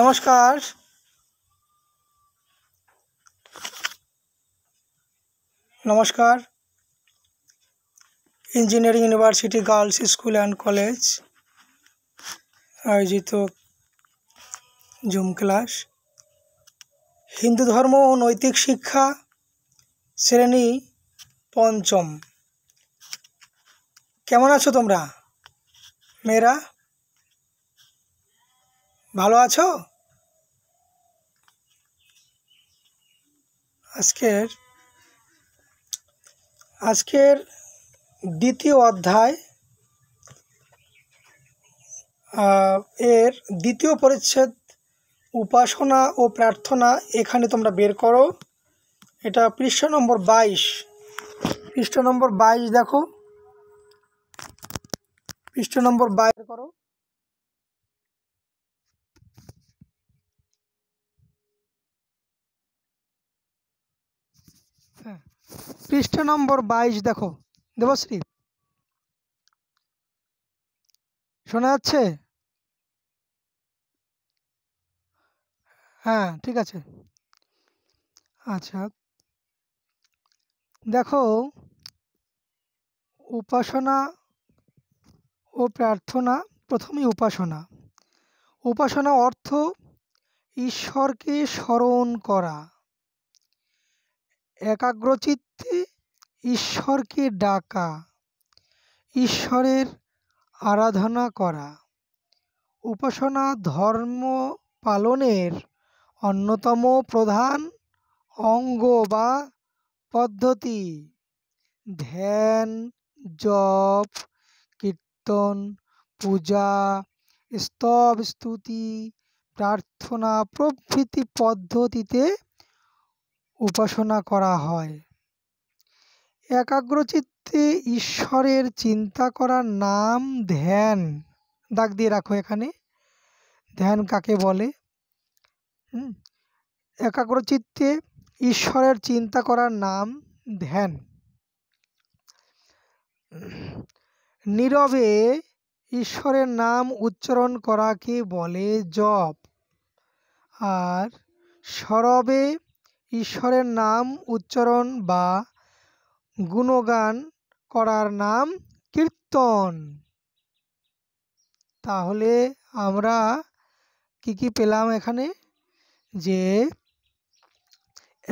নমস্কার নমস্কার engineering university girls school and college আয়োজিত জুম ক্লাস হিন্দু ধর্ম ও নৈতিক শিক্ষা শ্রেণী পঞ্চম কেমন আছো তোমরা মেয়েরা ভালো আছো আজকের আজকের দ্বিতীয় অধ্যায় এর দ্বিতীয় পরিচ্ছেদ উপাসনা ও প্রার্থনা এখানে তোমরা বের করো এটা পৃষ্ঠ নম্বর বাইশ পৃষ্ঠ নম্বর বাইশ দেখো পৃষ্ঠ নম্বর বাইর করো হ্যাঁ পৃষ্ঠা নম্বর বাইশ দেখো দেবশ্রী শোনা যাচ্ছে হ্যাঁ ঠিক আছে আচ্ছা দেখো উপাসনা ও প্রার্থনা প্রথমে উপাসনা উপাসনা অর্থ ঈশ্বরকে স্মরণ করা একাগ্রচিত্তে ঈশ্বরকে ডাকা ঈশ্বরের আরাধনা করা উপাসনা ধর্ম পালনের অন্যতম প্রধান অঙ্গ বা পদ্ধতি ধ্যান জপ কীর্তন পূজা স্তব স্তুতি প্রার্থনা প্রভৃতি পদ্ধতিতে উপাসনা করা হয় একাগ্রচিত্তে ঈশ্বরের চিন্তা করার নাম ধ্যান দাগ দিয়ে রাখো এখানে ধ্যান কাকে বলে একাগ্রচিত্তে ঈশ্বরের চিন্তা করার নাম ধ্যান নীরবে ঈশ্বরের নাম উচ্চারণ করাকে বলে জপ আর সরবে ঈশ্বরের নাম উচ্চারণ বা গুণগান করার নাম কীর্তন তাহলে আমরা কি কি পেলাম এখানে যে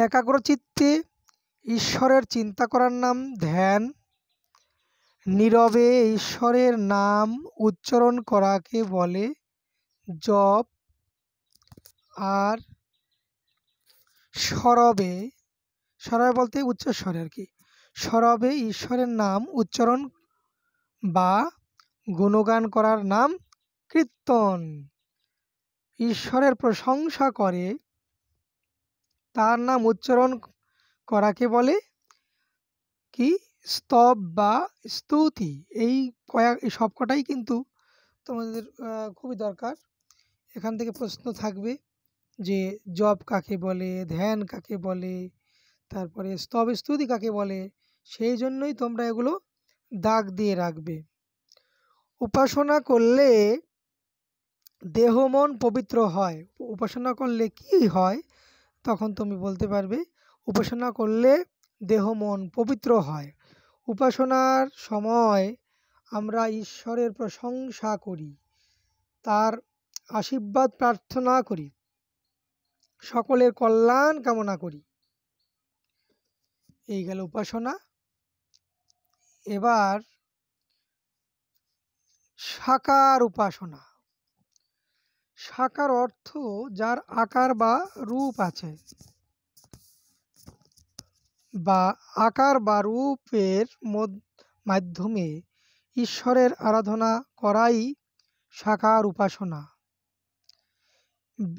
একাগ্রচিত্তে ঈশ্বরের চিন্তা করার নাম ধ্যান নীরবে ঈশ্বরের নাম উচ্চারণ করাকে বলে জপ আর সরবে সরবে বলতে উচ্চস্বরে আর কি সরবে ঈশ্বরের নাম উচ্চারণ বা গুণগান করার নাম কীর্তন ঈশ্বরের প্রশংসা করে তার নাম উচ্চারণ করাকে বলে কি স্তব বা স্তুতি এই কয়েক এই সবকটাই কিন্তু তোমাদের খুবই দরকার এখান থেকে প্রশ্ন থাকবে যে জপ কাকে বলে ধ্যান কাকে বলে তারপরে স্তব স্তুতি কাকে বলে সেই জন্যই তোমরা এগুলো দাগ দিয়ে রাখবে উপাসনা করলে দেহ মন পবিত্র হয় উপাসনা করলে কি হয় তখন তুমি বলতে পারবে উপাসনা করলে দেহ মন পবিত্র হয় উপাসনার সময় আমরা ঈশ্বরের প্রশংসা করি তার আশীর্বাদ প্রার্থনা করি সকলের কল্যাণ কামনা করি এই গেল উপাসনা এবার সাকার উপাসনা সাকার অর্থ যার আকার বা রূপ আছে বা আকার বা রূপের মাধ্যমে ঈশ্বরের আরাধনা করাই সাকার উপাসনা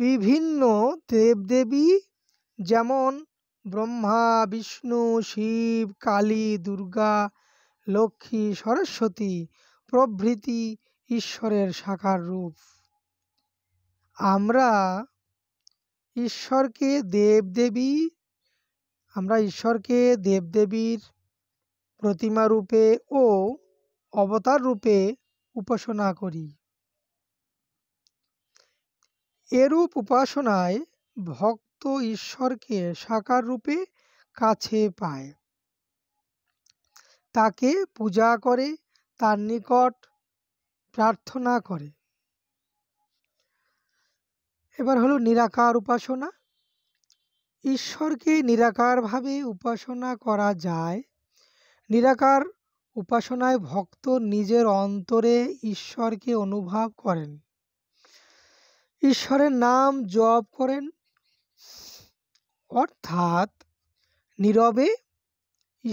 বিভিন্ন দেবদেবী যেমন ব্রহ্মা বিষ্ণু শিব কালী দুর্গা লক্ষ্মী সরস্বতী প্রভৃতি ঈশ্বরের সাকার রূপ আমরা ঈশ্বরকে দেবদেবী আমরা ঈশ্বরকে দেবদেবীর প্রতিমা রূপে ও অবতার রূপে উপাসনা করি এরূপ উপাসনায় ভক্ত ঈশ্বরকে সাকার রূপে কাছে পায় তাকে পূজা করে তার নিকট প্রার্থনা করে এবার হলো নিরাকার উপাসনা ঈশ্বরকে নিরাকারভাবে উপাসনা করা যায় নিরাকার উপাসনায় ভক্ত নিজের অন্তরে ঈশ্বরকে অনুভব করেন ঈশ্বরের নাম জপ করেন অর্থাৎ নীরবে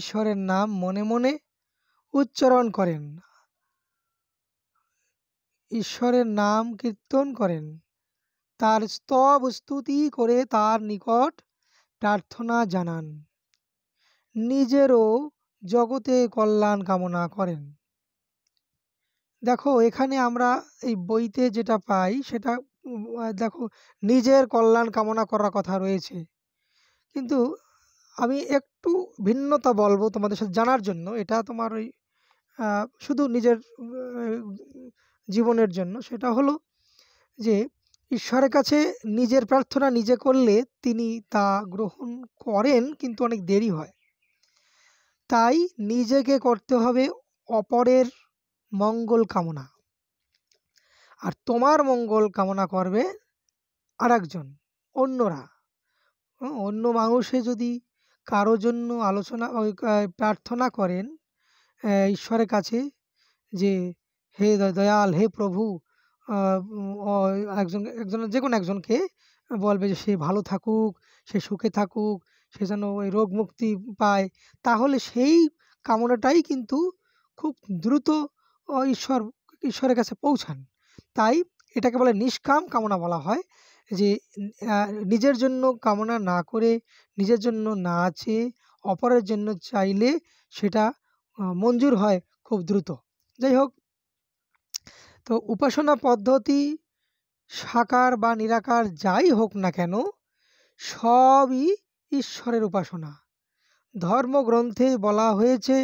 ঈশ্বরের নাম মনে মনে উচ্চারণ করেন ঈশ্বরের নাম কীর্তন করেন তার স্তব স্তুতি করে তার নিকট প্রার্থনা জানান নিজেরও জগতে কল্যাণ কামনা করেন দেখো এখানে আমরা এই বইতে যেটা পাই সেটা দেখো নিজের কল্যাণ কামনা করার কথা রয়েছে কিন্তু আমি একটু ভিন্নতা বলবো তোমাদের সাথে জানার জন্য এটা তোমার ওই শুধু নিজের জীবনের জন্য সেটা হলো যে ঈশ্বরের কাছে নিজের প্রার্থনা নিজে করলে তিনি তা গ্রহণ করেন কিন্তু অনেক দেরি হয় তাই নিজেকে করতে হবে অপরের মঙ্গল কামনা আর তোমার মঙ্গল কামনা করবে আর একজন অন্যরা অন্য মানুষে যদি কারো জন্য আলোচনা প্রার্থনা করেন ঈশ্বরের কাছে যে হে দয়াল হে প্রভু একজন একজন যে কোনো একজনকে বলবে যে সে ভালো থাকুক সে সুখে থাকুক সে যেন ওই রোগ মুক্তি পায় তাহলে সেই কামনাটাই কিন্তু খুব দ্রুত ঈশ্বর ঈশ্বরের কাছে পৌঁছান তাই এটাকে বলে নিষ্কাম কামনা বলা হয় যে নিজের জন্য কামনা না করে নিজের জন্য না চেয়ে অপরের জন্য চাইলে সেটা মঞ্জুর হয় খুব দ্রুত যাই হোক তো উপাসনা পদ্ধতি সাকার বা নিরাকার যাই হোক না কেন সবই ঈশ্বরের উপাসনা ধর্মগ্রন্থে বলা হয়েছে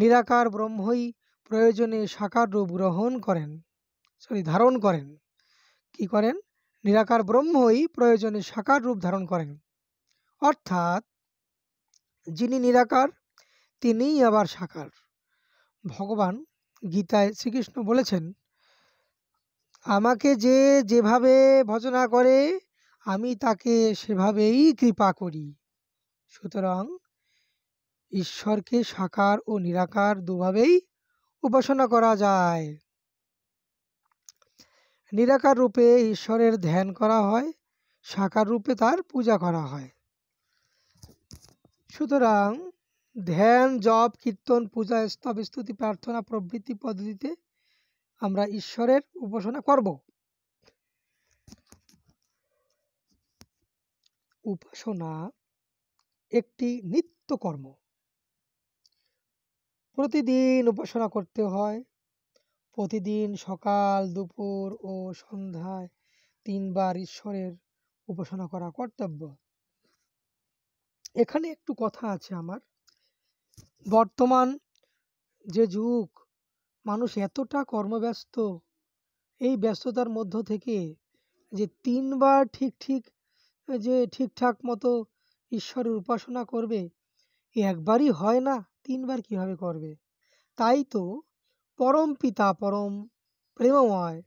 নিরাকার ব্রহ্মই প্রয়োজনে সাকার রূপ গ্রহণ করেন সরি ধারণ করেন কি করেন নিরাকার ব্রহ্মই প্রয়োজনে সাকার রূপ ধারণ করেন অর্থাৎ যিনি নিরাকার তিনিই আবার সাকার ভগবান গীতায় শ্রীকৃষ্ণ বলেছেন আমাকে যে যেভাবে ভজনা করে আমি তাকে সেভাবেই কৃপা করি সুতরাং ঈশ্বরকে সাকার ও নিরাকার দুভাবেই উপাসনা করা যায় নিরাকার রূপে ঈশ্বরের ধ্যান করা হয় সাকার রূপে তার পূজা করা হয় সুতরাং ধ্যান জপ কীর্তন পূজা স্তব স্তুতি প্রার্থনা প্রভৃতি পদ্ধতিতে আমরা ঈশ্বরের উপাসনা করব উপাসনা একটি নিত্য কর্ম প্রতিদিন উপাসনা করতে হয় প্রতিদিন সকাল দুপুর ও সন্ধ্যায় তিনবার ঈশ্বরের উপাসনা করা কর্তব্য এখানে একটু কথা আছে আমার বর্তমান যে যুগ মানুষ এতটা কর্মব্যস্ত এই ব্যস্ততার মধ্য থেকে যে তিনবার ঠিক ঠিক যে ঠিকঠাক মতো ঈশ্বরের উপাসনা করবে একবারই হয় না তিনবার কিভাবে করবে তাই তো পরম পিতা পরম প্রেমময়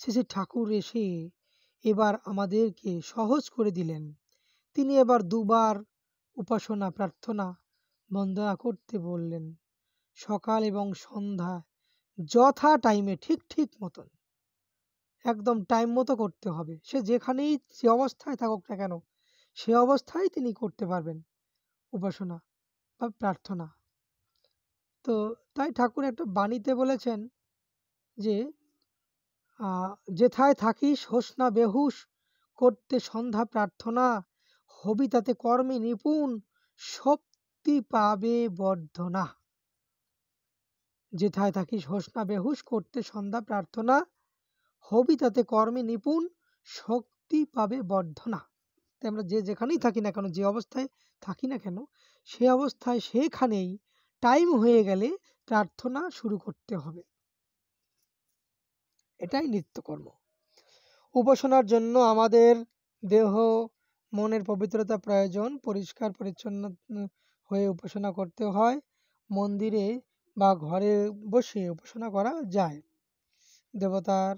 শেষে ঠাকুর এসে এবার আমাদেরকে সহজ করে দিলেন তিনি এবার দুবার উপাসনা প্রার্থনা বন্দনা করতে বললেন সকাল এবং সন্ধ্যা যথা টাইমে ঠিক ঠিক মতন একদম টাইম মতো করতে হবে সে যেখানেই যে অবস্থায় থাকুক না কেন সে অবস্থায় তিনি করতে পারবেন উপাসনা বা প্রার্থনা তো তাই ঠাকুর একটা বাণীতে বলেছেন যে যেথায় থাকিস হোস না বেহুশ করতে সন্ধ্যা প্রার্থনা হবি তাতে কর্মে নিপুণ শক্তি পাবে বর্ধনা যেথায় থাকিস হোস না বেহুশ করতে সন্ধ্যা প্রার্থনা হবি তাতে কর্মে নিপুণ শক্তি পাবে বর্ধনা তাই আমরা যে যেখানেই থাকি না কেন যে অবস্থায় থাকি না কেন সে অবস্থায় সেখানেই টাইম হয়ে গেলে প্রার্থনা শুরু করতে হবে এটাই নিত্যকর্ম উপাসনার জন্য আমাদের দেহ মনের পবিত্রতা প্রয়োজন পরিষ্কার পরিচ্ছন্ন হয়ে উপাসনা করতে হয় মন্দিরে বা ঘরে বসে উপাসনা করা যায় দেবতার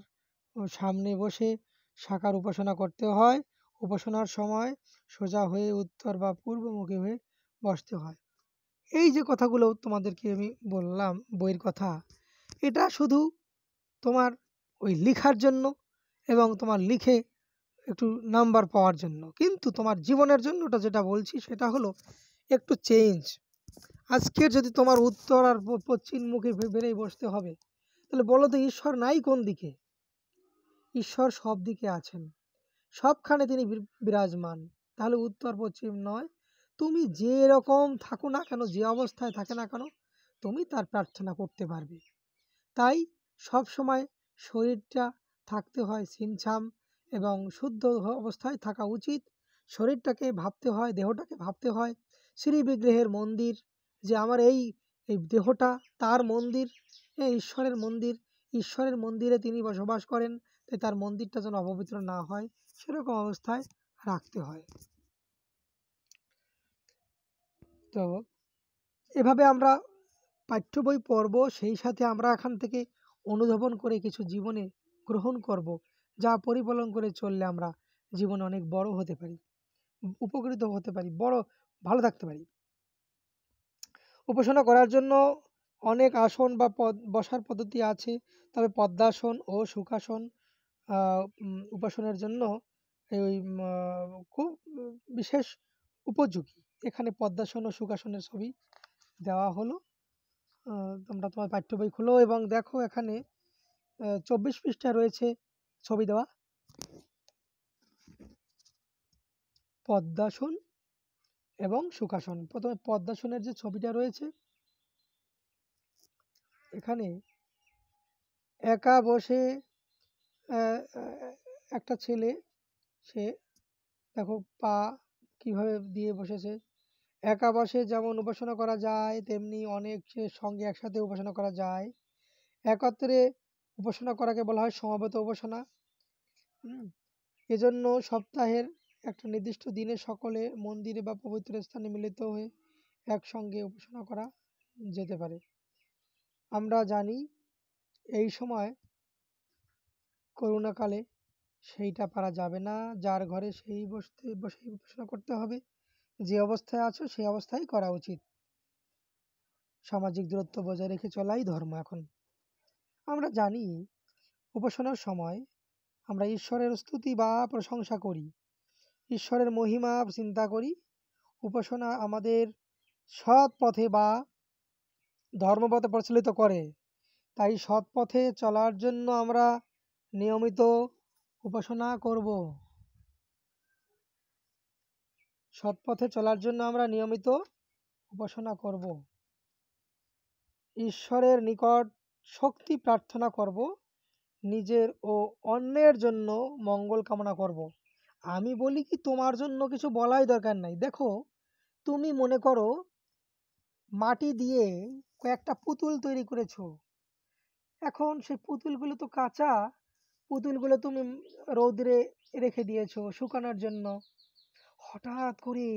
সামনে বসে শাখার উপাসনা করতে হয় উপাসনার সময় সোজা হয়ে উত্তর বা পূর্বমুখী হয়ে বসতে হয় এই যে কথাগুলো তোমাদেরকে আমি বললাম বইয়ের কথা এটা শুধু তোমার ওই লেখার জন্য এবং তোমার লিখে একটু নাম্বার পাওয়ার জন্য কিন্তু তোমার জীবনের জন্য ওটা যেটা বলছি সেটা হলো একটু চেঞ্জ আজকের যদি তোমার উত্তর আর পশ্চিমমুখী বেড়েই বসতে হবে তাহলে বলো তো ঈশ্বর নাই কোন দিকে ঈশ্বর সব দিকে আছেন সবখানে তিনি বিরাজমান তাহলে উত্তর পশ্চিম নয় তুমি যে রকম থাকো না কেন যে অবস্থায় থাকে না কেন তুমি তার প্রার্থনা করতে পারবে তাই সব সময় শরীরটা থাকতে হয় ছিমছাম এবং শুদ্ধ অবস্থায় থাকা উচিত শরীরটাকে ভাবতে হয় দেহটাকে ভাবতে হয় শ্রী বিগ্রহের মন্দির যে আমার এই এই দেহটা তার মন্দির ঈশ্বরের মন্দির ঈশ্বরের মন্দিরে তিনি বসবাস করেন তাই তার মন্দিরটা যেন অপবিত্র না হয় সেরকম অবস্থায় রাখতে হয় তো এভাবে আমরা পাঠ্য বই পড়ব সেই সাথে আমরা এখান থেকে অনুধাবন করে কিছু জীবনে গ্রহণ করব যা পরিপালন করে চললে আমরা জীবনে অনেক বড় হতে পারি উপকৃত হতে পারি বড় ভালো থাকতে পারি উপাসনা করার জন্য অনেক আসন বা পদ বসার পদ্ধতি আছে তবে পদ্মাসন ও সুখাসন উপাসনার জন্য এই খুব বিশেষ উপযোগী এখানে পদ্মাসন ও সুখাসনের ছবি দেওয়া হলো তোমরা তোমার পাঠ্য বই খুলো এবং দেখো এখানে চব্বিশ পৃষ্ঠা রয়েছে ছবি দেওয়া পদ্মাসন এবং সুখাসন প্রথমে পদ্মাসনের যে ছবিটা রয়েছে এখানে একা বসে একটা ছেলে সে দেখো পা কিভাবে দিয়ে বসেছে একা বসে যেমন উপাসনা করা যায় তেমনি অনেক সঙ্গে একসাথে উপাসনা করা যায় একত্রে উপাসনা করাকে বলা হয় সমবেত উপাসনা এজন্য সপ্তাহের একটা নির্দিষ্ট দিনে সকলে মন্দিরে বা পবিত্র স্থানে মিলিত হয়ে একসঙ্গে উপাসনা করা যেতে পারে আমরা জানি এই সময় করোনাকালে সেইটা পারা যাবে না যার ঘরে সেই বসতে বসেই উপাসনা করতে হবে যে অবস্থায় আছো সেই অবস্থায় করা উচিত সামাজিক দূরত্ব বজায় রেখে চলাই ধর্ম এখন আমরা জানি উপাসনার সময় আমরা ঈশ্বরের স্তুতি বা প্রশংসা করি ঈশ্বরের মহিমা চিন্তা করি উপাসনা আমাদের সৎ পথে বা ধর্মপথে প্রচলিত করে তাই সৎ পথে চলার জন্য আমরা নিয়মিত উপাসনা করব সৎপথে চলার জন্য আমরা নিয়মিত উপাসনা করব ঈশ্বরের নিকট শক্তি প্রার্থনা করব নিজের ও অন্যের জন্য মঙ্গল কামনা করব আমি বলি কি তোমার জন্য কিছু বলাই দরকার নাই দেখো তুমি মনে করো মাটি দিয়ে কয়েকটা পুতুল তৈরি করেছো এখন সেই পুতুলগুলো তো কাঁচা পুতুলগুলো তুমি রৌদ্রে রেখে দিয়েছো শুকানোর জন্য হঠাৎ করে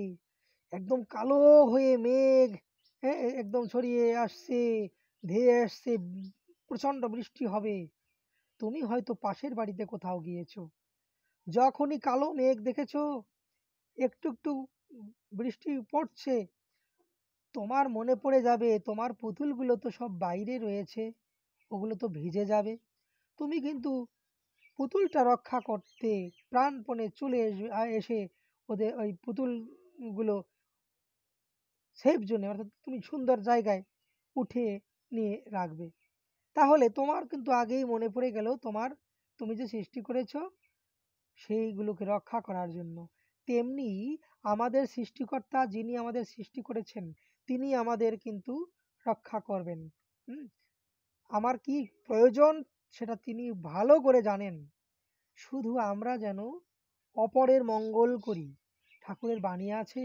একদম কালো হয়ে মেঘ হ্যাঁ একদম ছড়িয়ে আসছে ধেয়ে আসছে প্রচণ্ড বৃষ্টি হবে তুমি হয়তো পাশের বাড়িতে কোথাও গিয়েছো যখনই কালো মেঘ দেখেছ একটু একটু বৃষ্টি পড়ছে তোমার মনে পড়ে যাবে তোমার পুতুলগুলো তো সব বাইরে রয়েছে ওগুলো তো ভিজে যাবে তুমি কিন্তু পুতুলটা রক্ষা করতে প্রাণপণে চলে এসে ওদের ওই পুতুলগুলো সেফ জোনে অর্থাৎ তুমি সুন্দর জায়গায় উঠে নিয়ে রাখবে তাহলে তোমার কিন্তু আগেই মনে পড়ে গেল তোমার তুমি যে সৃষ্টি করেছ সেইগুলোকে রক্ষা করার জন্য তেমনি আমাদের সৃষ্টিকর্তা যিনি আমাদের সৃষ্টি করেছেন তিনি আমাদের কিন্তু রক্ষা করবেন আমার কি প্রয়োজন সেটা তিনি ভালো করে জানেন শুধু আমরা যেন অপরের মঙ্গল করি ঠাকুরের বাণী আছে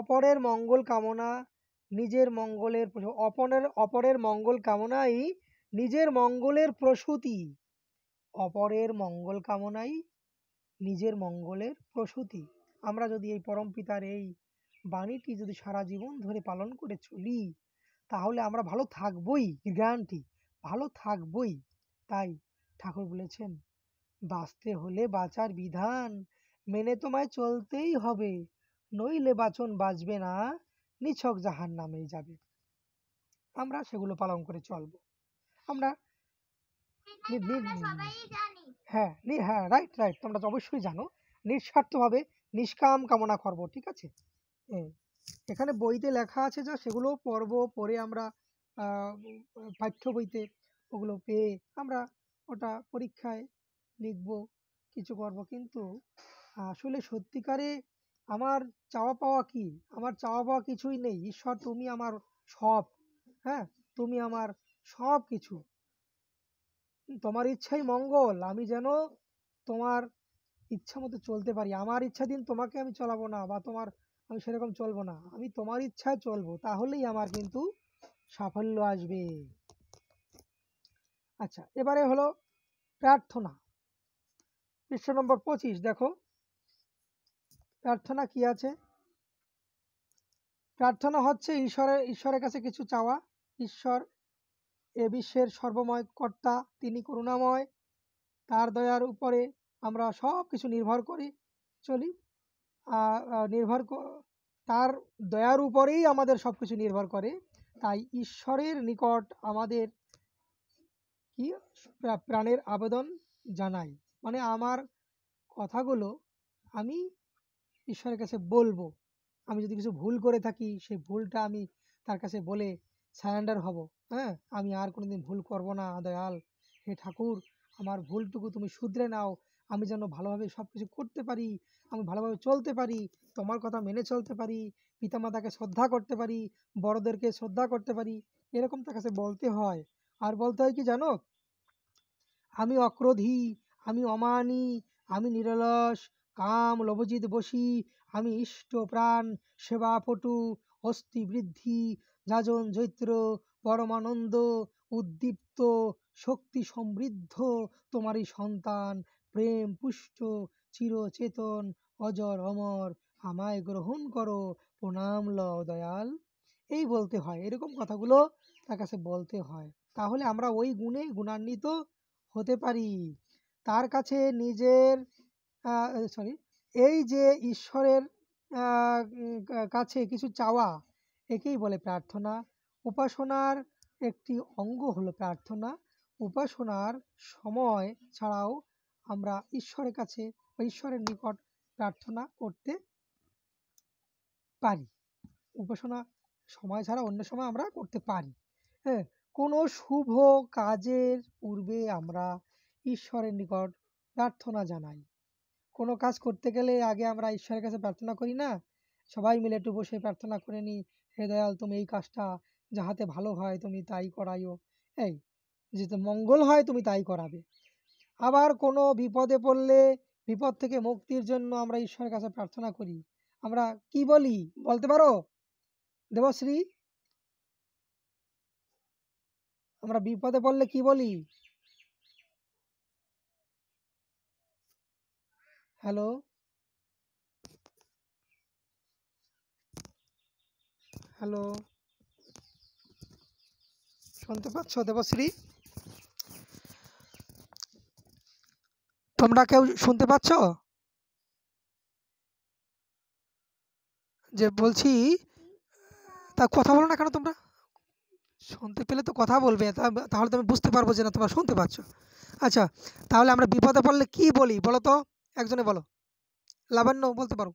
অপরের মঙ্গল কামনা নিজের মঙ্গলের অপরের অপরের মঙ্গল কামনাই নিজের মঙ্গলের প্রসূতি অপরের মঙ্গল কামনাই নিজের মঙ্গলের প্রসূতি আমরা যদি এই পিতার এই বাণীটি যদি সারা জীবন ধরে পালন করে চলি তাহলে আমরা ভালো থাকবই গ্যারান্টি ভালো থাকবই তাই ঠাকুর বলেছেন বাঁচতে হলে বাঁচার বিধান মেনে তোমায় চলতেই হবে নইলে বাচন বাঁচবে না নিছক জাহান নামেই যাবে আমরা সেগুলো পালন করে চলব আমরা হ্যাঁ হ্যাঁ রাইট হ্যাঁ, রাইট তোমরা অবশ্যই জানো নিঃস্বার্থভাবে নিষ্কাম কামনা করব ঠিক আছে এখানে বইতে লেখা আছে যা সেগুলো পর্ব পড়ে আমরা পাঠ্য বইতে ওগুলো পেয়ে আমরা ওটা পরীক্ষায় লিখব কিছু করব কিন্তু আসলে সত্যিকারে আমার চাওয়া পাওয়া কি আমার চাওয়া পাওয়া কিছুই নেই ঈশ্বর তুমি আমার সব হ্যাঁ তুমি আমার সব কিছু তোমার ইচ্ছাই মঙ্গল আমি যেন তোমার ইচ্ছা মতো চলতে পারি আমার ইচ্ছা দিন তোমাকে আমি চলাবো না বা তোমার আমি সেরকম চলবো না আমি তোমার ইচ্ছায় চলবো তাহলেই আমার কিন্তু সাফল্য আসবে আচ্ছা এবারে হলো প্রার্থনা পৃষ্ঠ নম্বর পঁচিশ দেখো প্রার্থনা কি আছে প্রার্থনা হচ্ছে ঈশ্বরের ঈশ্বরের কাছে কিছু চাওয়া ঈশ্বর এ বিশ্বের সর্বময় কর্তা তিনি করুণাময় তার দয়ার উপরে আমরা সব কিছু নির্ভর করি চলি নির্ভর তার দয়ার উপরেই আমাদের সব কিছু নির্ভর করে তাই ঈশ্বরের নিকট আমাদের কি প্রাণের আবেদন জানাই মানে আমার কথাগুলো আমি ঈশ্বরের কাছে বলবো আমি যদি কিছু ভুল করে থাকি সেই ভুলটা আমি তার কাছে বলে সারেন্ডার হব হ্যাঁ আমি আর কোনো দিন ভুল করবো না দয়াল হে ঠাকুর আমার ভুলটুকু তুমি শুধরে নাও আমি যেন ভালোভাবে সব কিছু করতে পারি আমি ভালোভাবে চলতে পারি তোমার কথা মেনে চলতে পারি পিতামাতাকে শ্রদ্ধা করতে পারি বড়দেরকে শ্রদ্ধা করতে পারি এরকম তার কাছে বলতে হয় আর বলতে হয় কি জানো আমি অক্রোধী আমি অমানি আমি নিরলস কাম লভজিৎ বসি আমি ইষ্ট প্রাণ সেবাপটু অস্থি বৃদ্ধি যাজন জৈত্র পরমানন্দ উদ্দীপ্ত শক্তি সমৃদ্ধ তোমারই সন্তান প্রেম পুষ্ট চিরচেতন অজর অমর আমায় গ্রহণ করো প্রণাম ল দয়াল এই বলতে হয় এরকম কথাগুলো তার কাছে বলতে হয় তাহলে আমরা ওই গুণে গুণান্বিত হতে পারি তার কাছে নিজের সরি এই যে ঈশ্বরের কাছে কিছু চাওয়া একেই বলে প্রার্থনা উপাসনার একটি অঙ্গ হলো প্রার্থনা উপাসনার সময় ছাড়াও আমরা ঈশ্বরের কাছে বা ঈশ্বরের নিকট প্রার্থনা করতে পারি উপাসনা সময় ছাড়া অন্য সময় আমরা করতে পারি হ্যাঁ কোনো শুভ কাজের পূর্বে আমরা ঈশ্বরের নিকট প্রার্থনা জানাই কোনো কাজ করতে গেলে আগে আমরা ঈশ্বরের কাছে প্রার্থনা করি না সবাই মিলে একটু বসে প্রার্থনা করে নিই হে দয়াল তুমি এই কাজটা যাহাতে ভালো হয় তুমি তাই করাইও এই যেতে মঙ্গল হয় তুমি তাই করাবে আবার কোনো বিপদে পড়লে বিপদ থেকে মুক্তির জন্য আমরা ঈশ্বরের কাছে প্রার্থনা করি আমরা কি বলি বলতে পারো দেবশ্রী আমরা বিপদে পড়লে কি বলি হ্যালো হ্যালো শুনতে পাচ্ছ দেবশ্রী তোমরা কেউ শুনতে পাচ্ছ যে বলছি তা কথা বলো না কেন তোমরা শুনতে পেলে তো কথা বলবে তাহলে তো আমি বুঝতে পারবো যে না তোমরা শুনতে পাচ্ছ আচ্ছা তাহলে আমরা বিপদে পড়লে কি বলি বলো তো একজনে বলো লাবণ্য বলতে পারো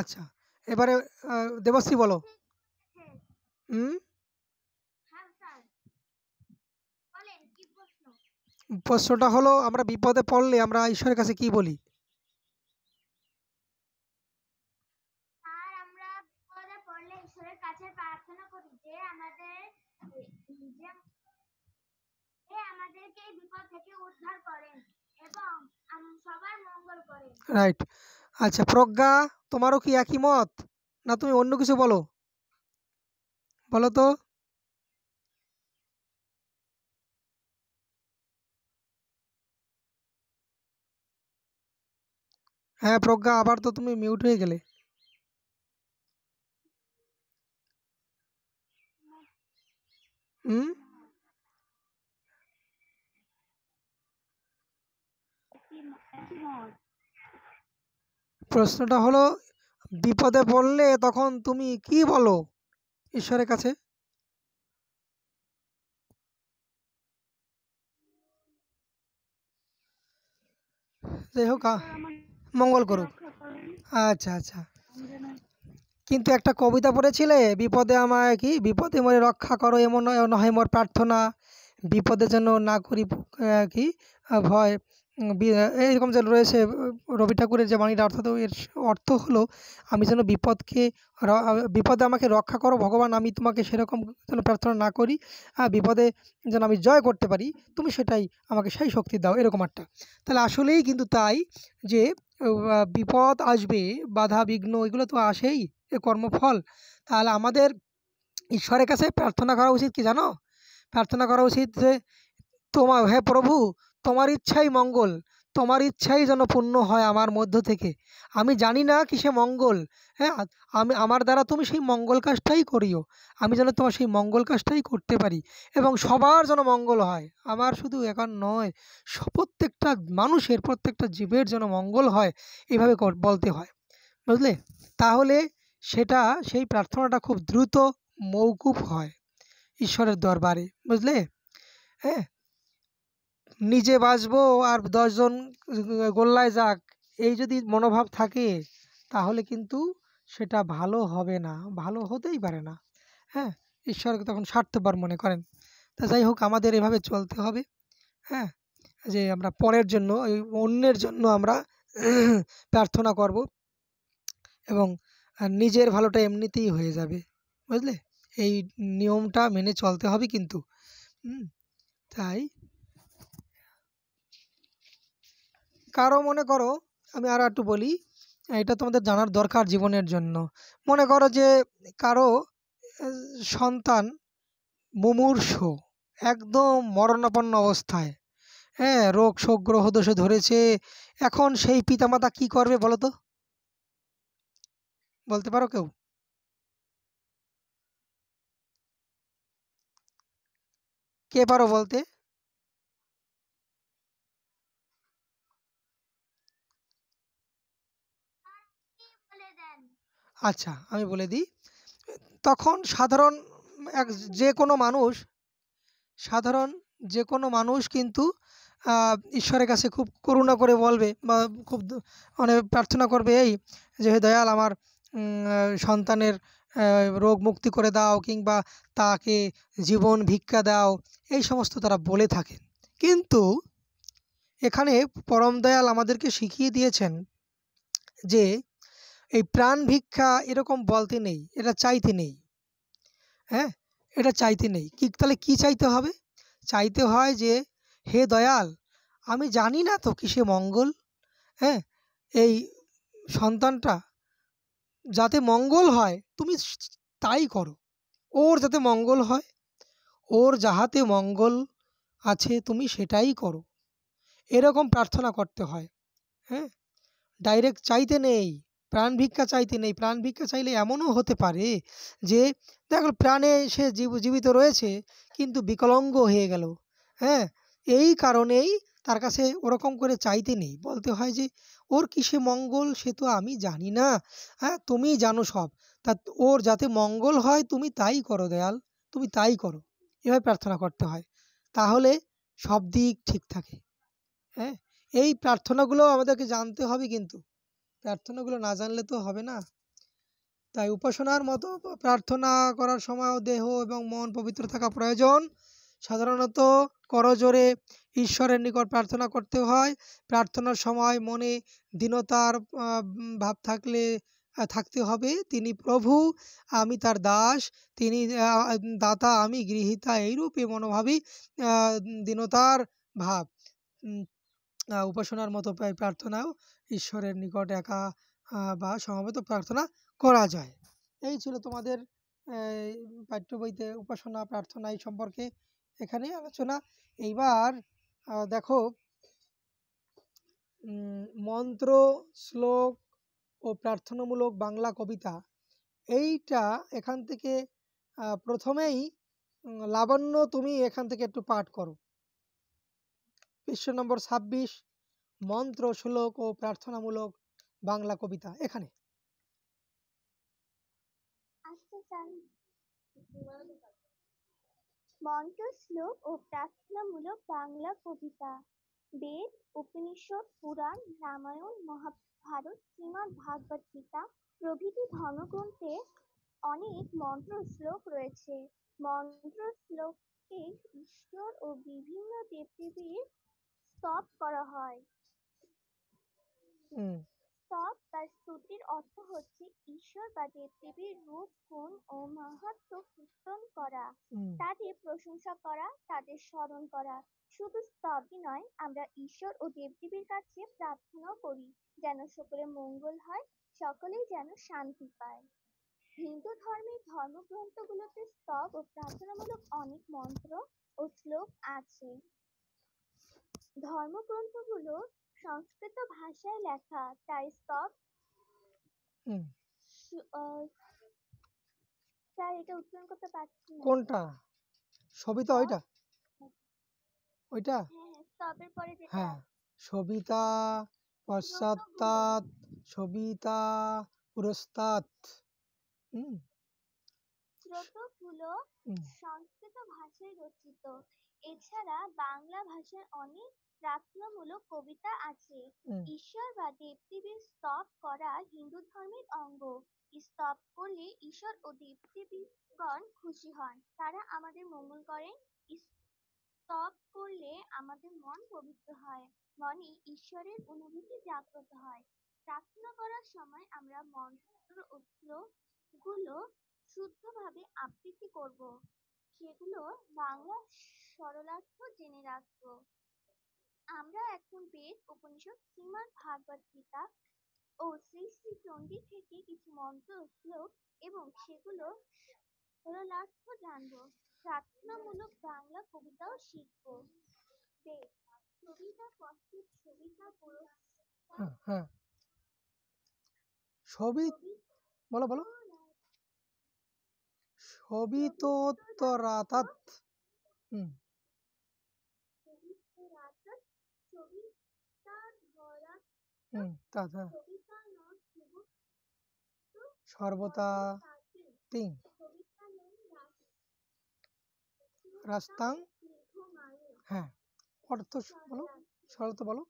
আচ্ছা এবারে দেবশ্রী বলো হ্যাঁ। হুম হ্যাঁ, প্রশ্নটা হলো আমরা বিপদে পড়লে আমরা ঈশ্বরের কাছে কি বলি তাদের উদ্ধার করে এবং আম সবার মঙ্গল করে রাইট আচ্ছা প্রজ্ঞা তোমারও কি একই মত না তুমি অন্য কিছু বলো বলো তো হ্যাঁ প্রজ্ঞা আবার তো তুমি মিউট হয়ে গেলে হুম প্রশ্নটা হলো বিপদে পড়লে তখন তুমি কি বলো ঈশ্বরের কাছে যাই হোক মঙ্গল করুক আচ্ছা আচ্ছা কিন্তু একটা কবিতা পড়েছিলে বিপদে আমায় কি বিপদে মরে রক্ষা করো এমন নয় মোর প্রার্থনা বিপদের জন্য না করি কি ভয় এইরকম যে রয়েছে রবি ঠাকুরের যে বাণীটা অর্থাৎ এর অর্থ হলো আমি যেন বিপদকে বিপদে আমাকে রক্ষা করো ভগবান আমি তোমাকে সেরকম যেন প্রার্থনা না করি আর বিপদে যেন আমি জয় করতে পারি তুমি সেটাই আমাকে সেই শক্তি দাও এরকম একটা তাহলে আসলেই কিন্তু তাই যে বিপদ আসবে বাধা বিঘ্ন এগুলো তো আসেই এ কর্মফল তাহলে আমাদের ঈশ্বরের কাছে প্রার্থনা করা উচিত কি জানো প্রার্থনা করা উচিত যে তোমার হে প্রভু তোমার ইচ্ছাই মঙ্গল তোমার ইচ্ছাই যেন পূর্ণ হয় আমার মধ্য থেকে আমি জানি না সে মঙ্গল হ্যাঁ আমি আমার দ্বারা তুমি সেই মঙ্গল কাজটাই করিও আমি যেন তোমার সেই মঙ্গল কাজটাই করতে পারি এবং সবার যেন মঙ্গল হয় আমার শুধু একার নয় প্রত্যেকটা মানুষের প্রত্যেকটা জীবের যেন মঙ্গল হয় এভাবে বলতে হয় বুঝলে তাহলে সেটা সেই প্রার্থনাটা খুব দ্রুত মৌকুফ হয় ঈশ্বরের দরবারে বুঝলে হ্যাঁ নিজে বাঁচবো আর দশজন গোল্লায় যাক এই যদি মনোভাব থাকে তাহলে কিন্তু সেটা ভালো হবে না ভালো হতেই পারে না হ্যাঁ ঈশ্বরকে তখন স্বার্থপর মনে করেন তা যাই হোক আমাদের এভাবে চলতে হবে হ্যাঁ যে আমরা পরের জন্য অন্যের জন্য আমরা প্রার্থনা করব এবং নিজের ভালোটা এমনিতেই হয়ে যাবে বুঝলে এই নিয়মটা মেনে চলতে হবে কিন্তু তাই কারো মনে করো আমি আর একটু বলি এটা তোমাদের জানার দরকার জীবনের জন্য মনে করো যে কারো সন্তান মুমূর্ষ একদম মরণাপন্ন অবস্থায় হ্যাঁ রোগ শোক গ্রহ দোষে ধরেছে এখন সেই পিতামাতা কি করবে বলো তো বলতে পারো কেউ কে পারো বলতে আচ্ছা আমি বলে দিই তখন সাধারণ এক যে কোনো মানুষ সাধারণ যে কোনো মানুষ কিন্তু ঈশ্বরের কাছে খুব করুণা করে বলবে বা খুব মানে প্রার্থনা করবে এই যে হে দয়াল আমার সন্তানের রোগ মুক্তি করে দাও কিংবা তাকে জীবন ভিক্ষা দাও এই সমস্ত তারা বলে থাকেন কিন্তু এখানে পরম দয়াল আমাদেরকে শিখিয়ে দিয়েছেন যে এই প্রাণ ভিক্ষা এরকম বলতে নেই এটা চাইতে নেই হ্যাঁ এটা চাইতে নেই কি তাহলে কি চাইতে হবে চাইতে হয় যে হে দয়াল আমি জানি না তো কিসে মঙ্গল হ্যাঁ এই সন্তানটা যাতে মঙ্গল হয় তুমি তাই করো ওর যাতে মঙ্গল হয় ওর যাহাতে মঙ্গল আছে তুমি সেটাই করো এরকম প্রার্থনা করতে হয় হ্যাঁ ডাইরেক্ট চাইতে নেই প্রাণ ভিক্ষা চাইতে নেই প্রাণ ভিক্ষা চাইলে এমনও হতে পারে যে দেখো প্রাণে সে জীবিত রয়েছে কিন্তু বিকলঙ্গ হয়ে গেল হ্যাঁ এই কারণেই তার কাছে ওরকম করে চাইতে নেই বলতে হয় যে ওর কিসে মঙ্গল সে তো আমি জানি না হ্যাঁ তুমি জানো সব তা ওর যাতে মঙ্গল হয় তুমি তাই করো দয়াল তুমি তাই করো এভাবে প্রার্থনা করতে হয় তাহলে সব দিক ঠিক থাকে হ্যাঁ এই প্রার্থনাগুলো আমাদেরকে জানতে হবে কিন্তু প্রার্থনাগুলো না জানলে তো হবে না তাই উপাসনার মতো প্রার্থনা করার সময় দেহ এবং মন পবিত্র থাকা প্রয়োজন সাধারণত করজোরে ঈশ্বরের নিকট প্রার্থনা করতে হয় প্রার্থনার সময় মনে দীনতার ভাব থাকলে থাকতে হবে তিনি প্রভু আমি তার দাস তিনি দাতা আমি গৃহীতা এইরূপে মনোভাবই দীনতার ভাব উপাসনার মতো প্রার্থনাও ঈশ্বরের নিকট একা বা সমবেত প্রার্থনা করা যায় এই ছিল তোমাদের পাঠ্য বইতে উপাসনা প্রার্থনা এই সম্পর্কে এখানে আলোচনা এইবার দেখো মন্ত্র শ্লোক ও প্রার্থনামূলক বাংলা কবিতা এইটা এখান থেকে প্রথমেই লাবণ্য তুমি এখান থেকে একটু পাঠ করো পৃষ্ঠ নম্বর ছাব্বিশ মন্ত্র শ্লোক ও প্রার্থনামূলক বাংলা কবিতা এখানে আচ্ছা, মন্ত্র শ্লোক ও প্রার্থনামূলক বাংলা কবিতা বেদ উপনিষদ পুরাণ রামায়ণ মহাভারত শ্রীমদ ভাগবত গীতা প্রভৃতি ধর্মগ্রন্থে অনেক মন্ত্র শ্লোক রয়েছে মন্ত্র শ্লোকে ঈশ্বর ও বিভিন্ন দেবদেবীর স্তব করা হয়। স্তব বা স্তুতির অর্থ হচ্ছে ঈশ্বর বা দেবদেবীর রূপ, গুণ ও মাহাত্ম্য কীর্তন করা, তাদের প্রশংসা করা, তাদের স্মরণ করা। শুধু স্তবই নয় আমরা ঈশ্বর ও দেবদেবীর কাছে প্রার্থনাও করি যেন সকলের মঙ্গল হয় সকলেই যেন শান্তি পায় হিন্দু ধর্মের ধর্মগ্রন্থগুলোতে স্তব ও প্রার্থনামূলক অনেক মন্ত্র ও শ্লোক আছে ধর্মগ্রন্থগুলো সংস্কৃত ভাষায় লেখা তাই স্তব স্যার এটা উচ্চারণ করতে পারছি না কোনটা সবিতা ওইটা ওইটা হ্যাঁ, হ্যাঁ, স্তবের পরে যেটা হ্যাঁ সবিতা পশ্চাৎতাৎ সবিতা পুরস্তাৎ হুম স্তোত্রগুলো সংস্কৃত ভাষায় রচিত এছাড়া বাংলা ভাষার অনেক প্রার্থনামূলক কবিতা আছে। ঈশ্বর বা দেব দেবীর স্তব করা হিন্দু ধর্মের অঙ্গ। স্তব করলে ঈশ্বর ও দেব দেবদেবীগণ খুশি হন। তারা আমাদের মঙ্গল করেন। স্তব করলে আমাদের মন পবিত্র হয়। মনে ঈশ্বরের অনুভূতি জাগ্রত হয়। প্রার্থনা করার সময় আমরা মন্ত্র গুলো শুদ্ধভাবে আবৃত্তি করব। সেগুলো বাংলা সরলার্থ জেনে রাখব। আমরা এখন বেদ, উপনিষদ, ভাগবত গীতা ও শ্রী শ্রী শ্রীশ্রীচণ্ডী থেকে কিছু মন্ত্র, শ্লোক এবং সেগুলো সরলার্থ জানব। প্রার্থনামূলক বাংলা কবিতাও শিখব। বেদ কবিতা হম হ্যাঁ, হ্যাঁ। তাতা সর্বতা তিং রাস্তাং হ্যাঁ অর্থ বলো শর্ত বলো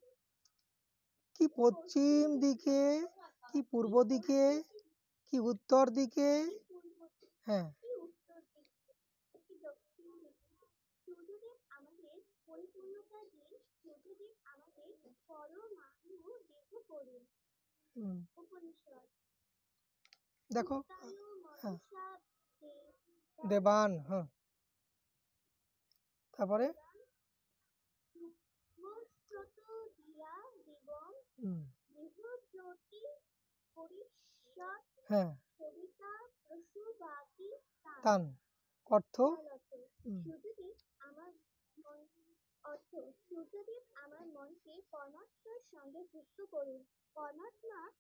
কি পশ্চিম দিকে কি পূর্ব দিকে কি উত্তর দিকে হ্যাঁ দেখো হ্যাঁ দেবান হ্যাঁ তারপরে হ্যাঁ অর্থ আমার মনকে পরমাত্মার সঙ্গে যুক্ত করুন কর্মাত্মার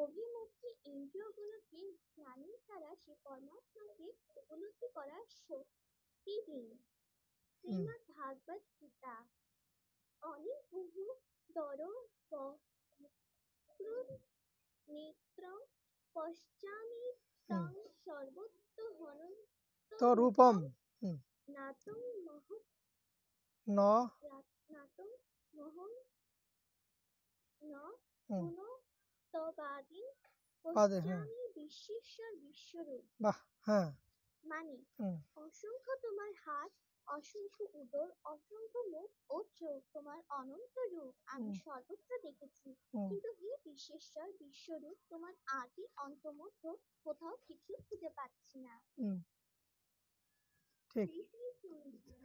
অভিমুখী ইন্দ্রিয়গুলোকে জ্ঞানের দ্বারা সে পরমাত্মাকে উপলব্ধি করার শক্তিহীন। শ্রীমদ ভাগবত গীতা অনেক বহু দর নেত্র পশ্চামী সর্বত্র হনন্ত রূপম নাতং মহ ন নাতং তবাদি বাদে বিশ্বেশ্বর বিশ্বরূপ বাহ হ্যাঁ মানে অসংখ্য তোমার হাত অসংখ্য উদর অসংখ্য মুখ ও চোখ তোমার অনন্ত রূপ আমি সর্বত্র দেখেছি কিন্তু হে বিশ্বেশ্বর বিশ্বরূপ তোমার আদি অন্তমধ্য কোথাও কিছু খুঁজে পাচ্ছি না ঠিক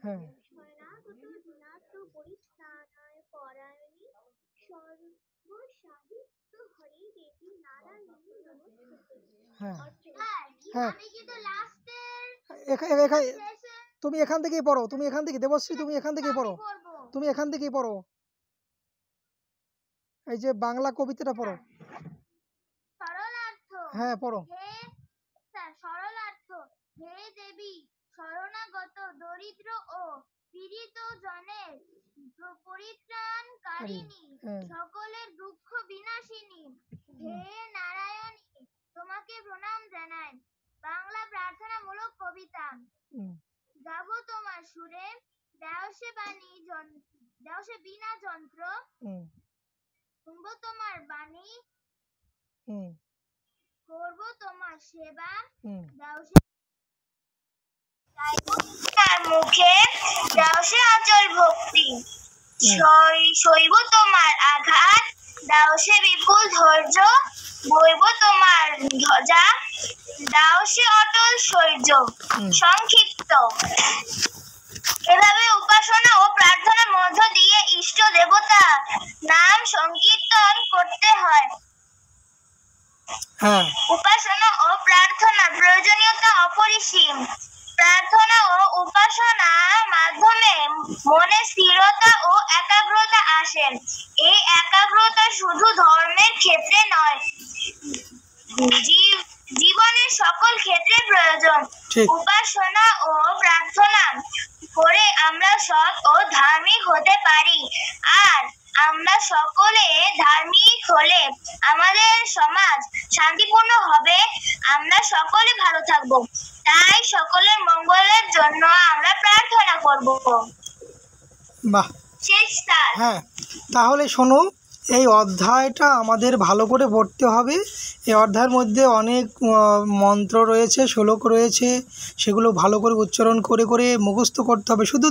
হ্যাঁ শরণাগত গুণাত্ম পরিত্রাণায় হ্যাঁ। হ্যাঁ। তুমি এখান থেকেই পড়ো তুমি এখান থেকে দেবশ্রী তুমি এখান থেকেই পড়ো তুমি এখান থেকেই পড়ো এই যে বাংলা কবিতাটা পড়ো হ্যাঁ পড়ো সরলার্থ হে দেবী শরণাগত দরিদ্র ও পীড়িত জনের পরিত্রাণকারিণী হ্যাঁ, হ্যাঁ। সকলের দুঃখ বিনাশিনী হে নারায়ণী তোমাকে প্রণাম জানাই বাংলা প্রার্থনামূলক কবিতা গাব তোমার সুরে দাও বাণী দাও সে বিনা যন্ত্র শুনবো তোমার বাণী করব তোমার সেবা দাও তার মুখে দাওসে আচল ভক্তি শৈব তোমার আঘাত দাওসে বিপুল ধৈর্য বইব তোমার ধ্বজা দাওসে অটল শৈর্য সংক্ষিপ্ত এভাবে উপাসনা ও প্রার্থনার মধ্য দিয়ে ইষ্ট দেবতা নাম সংকীর্তন করতে হয় হ্যাঁ। উপাসনা ও প্রার্থনা প্রয়োজনীয়তা অপরিসীম প্রার্থনা ও উপাসনা মাধ্যমে মনে স্থিরতা ও একাগ্রতা আসেন এই একাগ্রতা শুধু ধর্মের ক্ষেত্রে নয় জীবনের সকল ক্ষেত্রে প্রয়োজন উপাসনা ও প্রার্থনা করে আমরা সৎ ও ধার্মিক হতে পারি আর আমরা সকলে ধার্মিক হলে আমাদের সমাজ শান্তিপূর্ণ হবে আমরা সকলে ভালো থাকবো তাই সকলের মঙ্গলের জন্য আমরা প্রার্থনা করব বাহ শেষ স্যার হ্যাঁ তাহলে শোনো এই অধ্যায়টা আমাদের ভালো করে পড়তে হবে এই অধ্যায়ের মধ্যে অনেক মন্ত্র রয়েছে শ্লোক রয়েছে সেগুলো ভালো করে উচ্চারণ করে করে মুখস্থ করতে হবে শুধু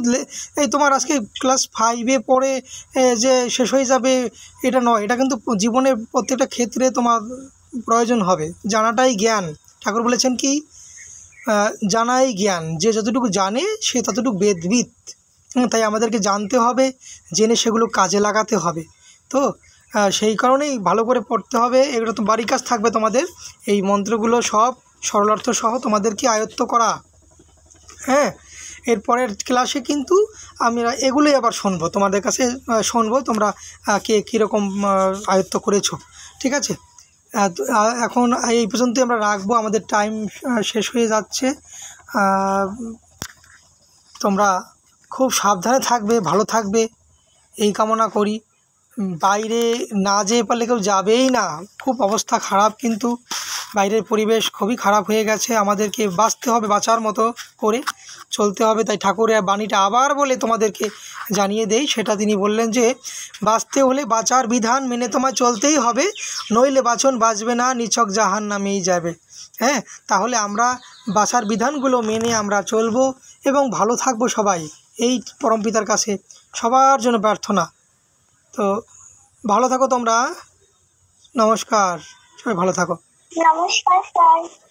এই তোমার আজকে ক্লাস ফাইভে পড়ে যে শেষ হয়ে যাবে এটা নয় এটা কিন্তু জীবনের প্রত্যেকটা ক্ষেত্রে তোমার প্রয়োজন হবে জানাটাই জ্ঞান ঠাকুর বলেছেন কি জানাই জ্ঞান যে যতটুকু জানে সে ততটুকু বেদবিদ তাই আমাদেরকে জানতে হবে জেনে সেগুলো কাজে লাগাতে হবে তো সেই কারণেই ভালো করে পড়তে হবে এগুলো তো বাড়ি কাজ থাকবে তোমাদের এই মন্ত্রগুলো সব সরলার্থ সহ তোমাদেরকে আয়ত্ত করা হ্যাঁ এরপরের ক্লাসে কিন্তু আমরা এগুলোই আবার শুনবো তোমাদের কাছে শুনবো তোমরা কে কীরকম আয়ত্ত করেছো ঠিক আছে এখন এই পর্যন্তই আমরা রাখবো আমাদের টাইম শেষ হয়ে যাচ্ছে তোমরা খুব সাবধানে থাকবে ভালো থাকবে এই কামনা করি বাইরে না যেয়ে পারলে কেউ যাবেই না খুব অবস্থা খারাপ কিন্তু বাইরের পরিবেশ খুবই খারাপ হয়ে গেছে আমাদেরকে বাঁচতে হবে বাঁচার মতো করে চলতে হবে তাই ঠাকুরের বাণীটা আবার বলে তোমাদেরকে জানিয়ে দেই সেটা তিনি বললেন যে বাঁচতে হলে বাঁচার বিধান মেনে তোমায় চলতেই হবে নইলে বাঁচন বাঁচবে না নিছক জাহান নামেই যাবে হ্যাঁ তাহলে আমরা বাঁচার বিধানগুলো মেনে আমরা চলব এবং ভালো থাকবো সবাই এই পরমপিতার কাছে সবার জন্য প্রার্থনা তো ভালো থাকো তোমরা নমস্কার সবাই ভালো থাকো নমস্কার স্যার